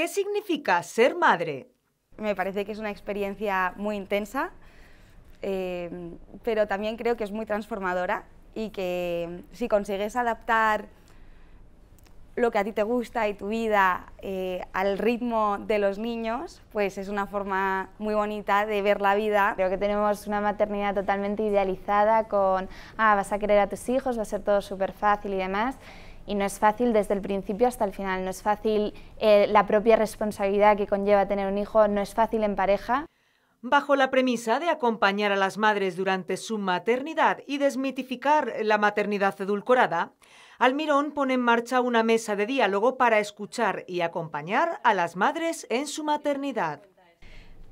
¿Qué significa ser madre? Me parece que es una experiencia muy intensa, eh, pero también creo que es muy transformadora y que si consigues adaptar lo que a ti te gusta y tu vida eh, al ritmo de los niños, pues es una forma muy bonita de ver la vida. Creo que tenemos una maternidad totalmente idealizada con, ah, vas a querer a tus hijos, va a ser todo súper fácil y demás y no es fácil desde el principio hasta el final, no es fácil eh, la propia responsabilidad que conlleva tener un hijo, no es fácil en pareja. Bajo la premisa de acompañar a las madres durante su maternidad y desmitificar la maternidad edulcorada, Almirón pone en marcha una mesa de diálogo para escuchar y acompañar a las madres en su maternidad.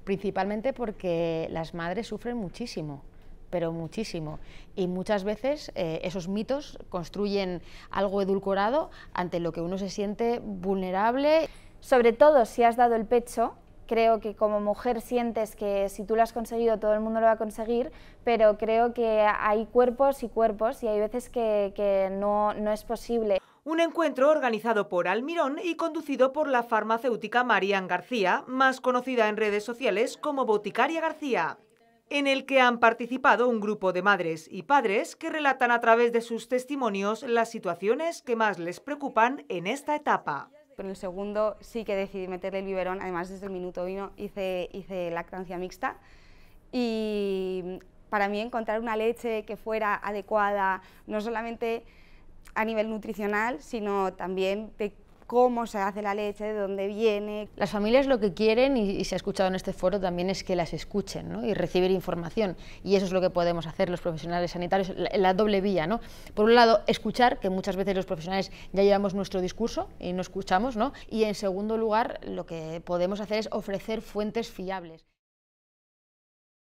Principalmente porque las madres sufren muchísimo pero muchísimo. Y muchas veces eh, esos mitos construyen algo edulcorado ante lo que uno se siente vulnerable. Sobre todo si has dado el pecho, creo que como mujer sientes que si tú lo has conseguido todo el mundo lo va a conseguir, pero creo que hay cuerpos y cuerpos y hay veces que, no, no es posible. Un encuentro organizado por Almirón y conducido por la farmacéutica Marian García, más conocida en redes sociales como Boticaria García en el que han participado un grupo de madres y padres que relatan a través de sus testimonios las situaciones que más les preocupan en esta etapa. En el segundo sí que decidí meterle el biberón, además desde el minuto vino hice, hice lactancia mixta y para mí encontrar una leche que fuera adecuada, no solamente a nivel nutricional, sino también de cómo se hace la leche, de dónde viene. Las familias lo que quieren, y, se ha escuchado en este foro también, es que las escuchen y recibir información. Y eso es lo que podemos hacer los profesionales sanitarios, la, la doble vía. ¿no? Por un lado, escuchar, que muchas veces los profesionales ya llevamos nuestro discurso y no escuchamos. ¿no? Y en segundo lugar, lo que podemos hacer es ofrecer fuentes fiables.